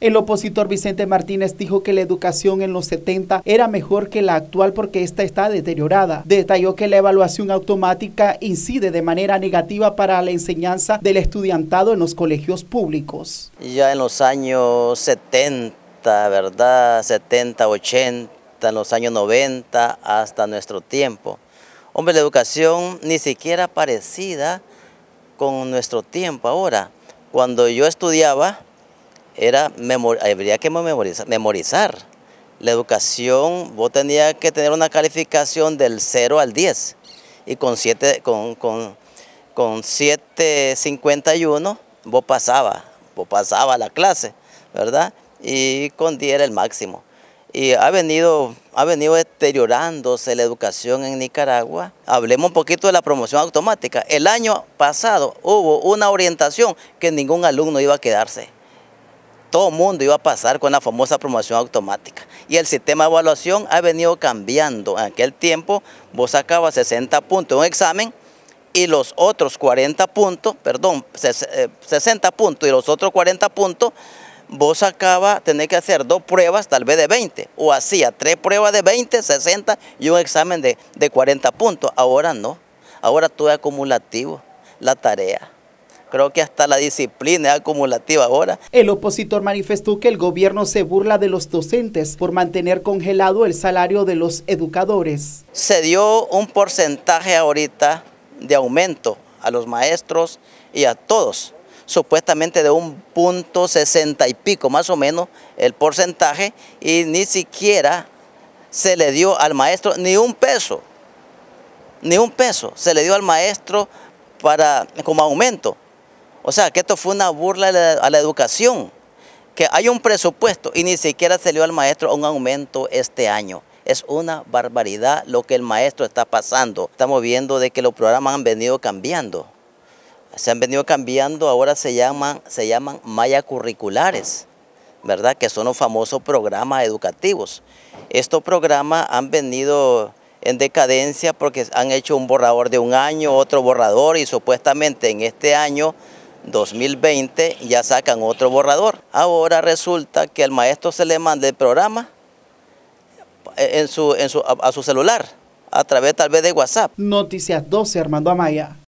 El opositor Vicente Martínez dijo que la educación en los 70 era mejor que la actual porque esta está deteriorada. Detalló que la evaluación automática incide de manera negativa para la enseñanza del estudiantado en los colegios públicos. Ya en los años 70, ¿verdad? 70, 80, en los años 90 hasta nuestro tiempo. Hombre, la educación ni siquiera parecida con nuestro tiempo ahora. Cuando yo estudiaba, era habría que memorizar, La educación, vos tenías que tener una calificación del 0 al 10 y con con, con, con 7.51 vos pasaba, vos pasaba la clase, ¿verdad? Y con 10 era el máximo. Y ha venido, ha venido deteriorándose la educación en Nicaragua. Hablemos un poquito de la promoción automática. El año pasado hubo una orientación que ningún alumno iba a quedarse todo mundo iba a pasar con la famosa promoción automática. Y el sistema de evaluación ha venido cambiando. En aquel tiempo vos sacabas 60 puntos en un examen y los otros 40 puntos, perdón, 60 eh, puntos y los otros 40 puntos, vos sacabas, tenés que hacer dos pruebas tal vez de 20 o hacía tres pruebas de 20, 60 y un examen de, de 40 puntos. Ahora no, ahora todo es acumulativo, la tarea. Creo que hasta la disciplina es acumulativa ahora. El opositor manifestó que el gobierno se burla de los docentes por mantener congelado el salario de los educadores. Se dio un porcentaje ahorita de aumento a los maestros y a todos, supuestamente de un punto sesenta y pico más o menos el porcentaje y ni siquiera se le dio al maestro ni un peso, ni un peso se le dio al maestro para, como aumento. O sea, que esto fue una burla a la, educación, que hay un presupuesto y ni siquiera se le dio al maestro un aumento este año. Es una barbaridad lo que el maestro está pasando. Estamos viendo de que los programas han venido cambiando. Se han venido cambiando, ahora se llaman, se llaman malla curriculares, ¿verdad? Que son los famosos programas educativos. Estos programas han venido en decadencia porque han hecho un borrador de un año, otro borrador y supuestamente en este año 2020 ya sacan otro borrador. Ahora resulta que al maestro se le manda el programa en su, a su celular, a través tal vez de WhatsApp. Noticias 12, Armando Amaya.